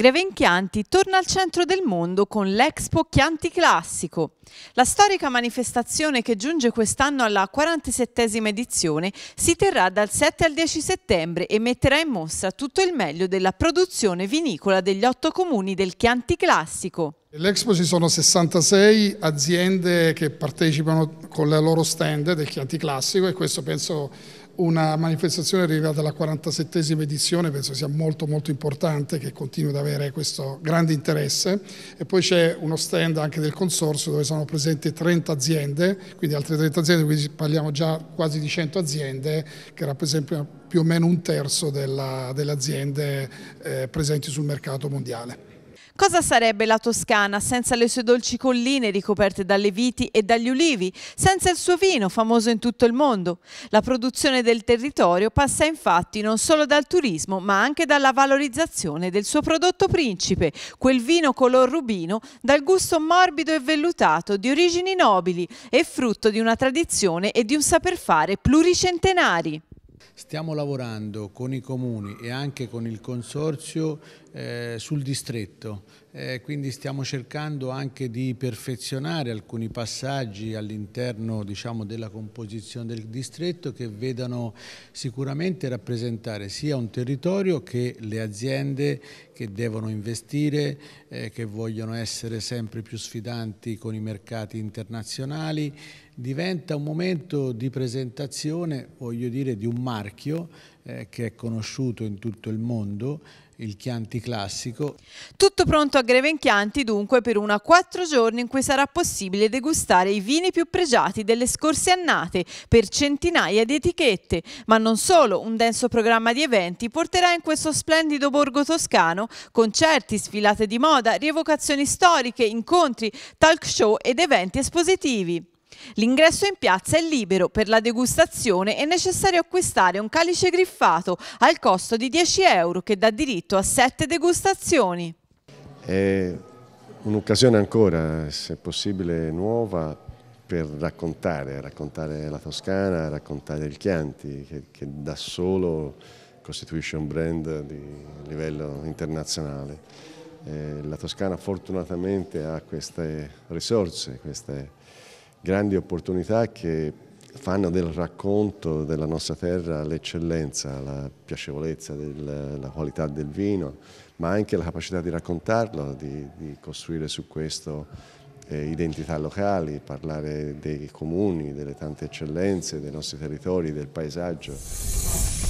Greven Chianti torna al centro del mondo con l'Expo Chianti Classico. La storica manifestazione che giunge quest'anno alla 47esima edizione si terrà dal 7 al 10 settembre e metterà in mostra tutto il meglio della produzione vinicola degli otto comuni del Chianti Classico. All'Expo ci sono 66 aziende che partecipano con le loro stand del Chianti Classico e questo penso una manifestazione arrivata alla 47esima edizione, penso sia molto molto importante che continui ad avere questo grande interesse e poi c'è uno stand anche del consorzio dove sono presenti 30 aziende, quindi altre 30 aziende, quindi parliamo già quasi di 100 aziende che rappresentano più o meno un terzo della, delle aziende eh, presenti sul mercato mondiale. Cosa sarebbe la Toscana senza le sue dolci colline ricoperte dalle viti e dagli ulivi, senza il suo vino famoso in tutto il mondo? La produzione del territorio passa infatti non solo dal turismo, ma anche dalla valorizzazione del suo prodotto principe, quel vino color rubino dal gusto morbido e vellutato, di origini nobili e frutto di una tradizione e di un saper fare pluricentenari. Stiamo lavorando con i comuni e anche con il consorzio eh, sul distretto, eh, quindi stiamo cercando anche di perfezionare alcuni passaggi all'interno diciamo, della composizione del distretto che vedano sicuramente rappresentare sia un territorio che le aziende che devono investire, eh, che vogliono essere sempre più sfidanti con i mercati internazionali. Diventa un momento di presentazione, voglio dire, di un marchio marchio eh, che è conosciuto in tutto il mondo, il Chianti classico. Tutto pronto a Greve in Chianti dunque per una quattro giorni in cui sarà possibile degustare i vini più pregiati delle scorse annate per centinaia di etichette, ma non solo, un denso programma di eventi porterà in questo splendido borgo toscano concerti, sfilate di moda, rievocazioni storiche, incontri, talk show ed eventi espositivi. L'ingresso in piazza è libero, per la degustazione è necessario acquistare un calice griffato al costo di 10 euro che dà diritto a 7 degustazioni. È un'occasione ancora, se possibile nuova, per raccontare, raccontare la Toscana, raccontare il Chianti, che, che da solo costituisce un brand di livello internazionale. Eh, la Toscana fortunatamente ha queste risorse, queste grandi opportunità che fanno del racconto della nostra terra l'eccellenza, la piacevolezza, del, la qualità del vino, ma anche la capacità di raccontarlo, di, di costruire su questo eh, identità locali, parlare dei comuni, delle tante eccellenze, dei nostri territori, del paesaggio.